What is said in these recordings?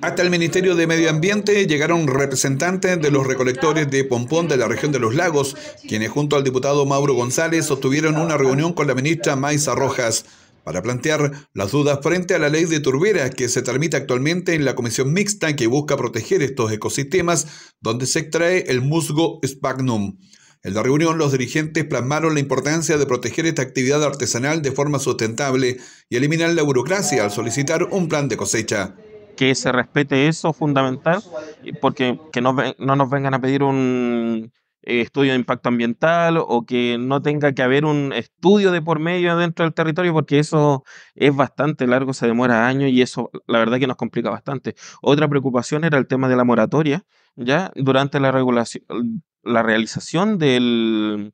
Hasta el Ministerio de Medio Ambiente llegaron representantes de los recolectores de pompón de la región de los lagos, quienes junto al diputado Mauro González sostuvieron una reunión con la ministra Maisa Rojas para plantear las dudas frente a la ley de turberas que se tramita actualmente en la comisión mixta que busca proteger estos ecosistemas donde se extrae el musgo Spagnum. En la reunión, los dirigentes plasmaron la importancia de proteger esta actividad artesanal de forma sustentable y eliminar la burocracia al solicitar un plan de cosecha que se respete eso fundamental, eh, porque que no, nos vengan a pedir un eh, estudio de impacto ambiental o que no tenga que haber un estudio de por medio dentro del territorio, porque eso es bastante largo, se demora años y eso la verdad que nos complica bastante. Otra preocupación era el tema de la moratoria, ya durante la, regulación, la realización del,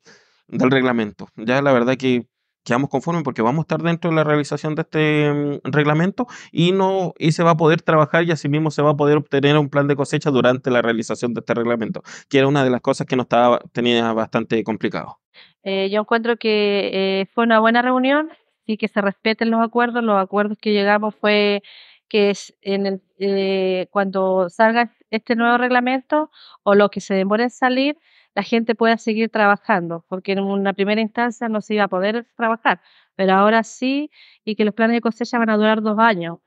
del reglamento. Ya la verdad que quedamos conformes porque vamos a estar dentro de la realización de este mm, reglamento y no y se va a poder trabajar y asimismo se va a poder obtener un plan de cosecha durante la realización de este reglamento, que era una de las cosas que nos estaba, tenía bastante complicado. Eh, yo encuentro que eh, fue una buena reunión y que se respeten los acuerdos. Los acuerdos que llegamos fue que eh, cuando salga este nuevo reglamento o lo que se demore en salir, la gente pueda seguir trabajando, porque en una primera instancia no se iba a poder trabajar, pero ahora sí y que los planes de cosecha van a durar dos años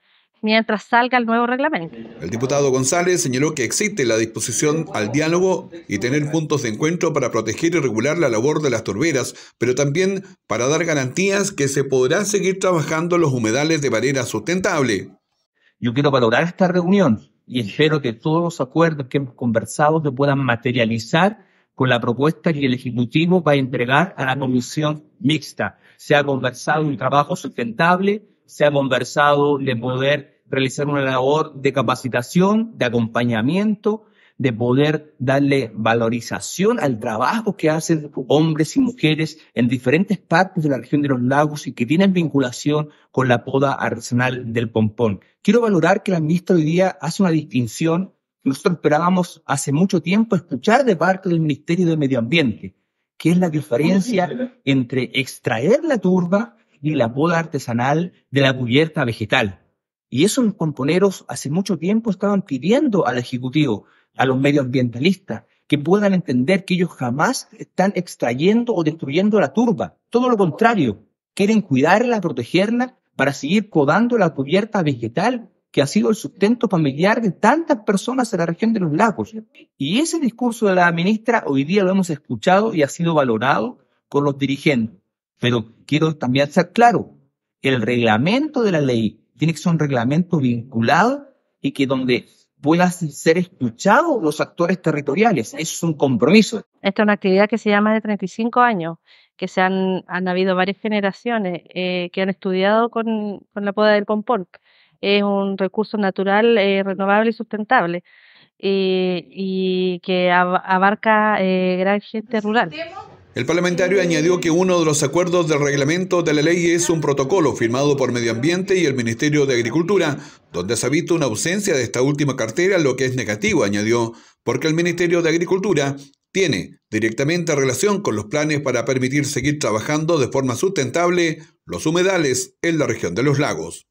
mientras salga el nuevo reglamento. El diputado González señaló que existe la disposición al diálogo y tener puntos de encuentro para proteger y regular la labor de las turberas, pero también para dar garantías que se podrá seguir trabajando los humedales de manera sustentable. Yo quiero valorar esta reunión y espero que todos los acuerdos que hemos conversado se puedan materializar con la propuesta que el Ejecutivo va a entregar a la comisión mixta. Se ha conversado un trabajo sustentable, se ha conversado de poder realizar una labor de capacitación, de acompañamiento, de poder darle valorización al trabajo que hacen hombres y mujeres en diferentes partes de la región de los lagos y que tienen vinculación con la poda arsenal del pompón. Quiero valorar que la ministra hoy día hace una distinción nosotros esperábamos hace mucho tiempo escuchar de parte del Ministerio de Medio Ambiente, que es la diferencia entre extraer la turba y la poda artesanal de la cubierta vegetal. Y esos componeros hace mucho tiempo estaban pidiendo al Ejecutivo, a los medioambientalistas, que puedan entender que ellos jamás están extrayendo o destruyendo la turba. Todo lo contrario, quieren cuidarla, protegerla para seguir codando la cubierta vegetal que ha sido el sustento familiar de tantas personas en la región de los lagos. Y ese discurso de la ministra hoy día lo hemos escuchado y ha sido valorado con los dirigentes. Pero quiero también ser claro, que el reglamento de la ley tiene que ser un reglamento vinculado y que donde puedan ser escuchados los actores territoriales. Eso es un compromiso. Esta es una actividad que se llama de 35 años, que se han, han habido varias generaciones eh, que han estudiado con, la poda del compor es un recurso natural eh, renovable y sustentable eh, y que abarca eh, gran gente rural. El parlamentario añadió que uno de los acuerdos del reglamento de la ley es un protocolo firmado por Medio Ambiente y el Ministerio de Agricultura, donde se ha visto una ausencia de esta última cartera, lo que es negativo, añadió, porque el Ministerio de Agricultura tiene directamente relación con los planes para permitir seguir trabajando de forma sustentable los humedales en la región de los lagos.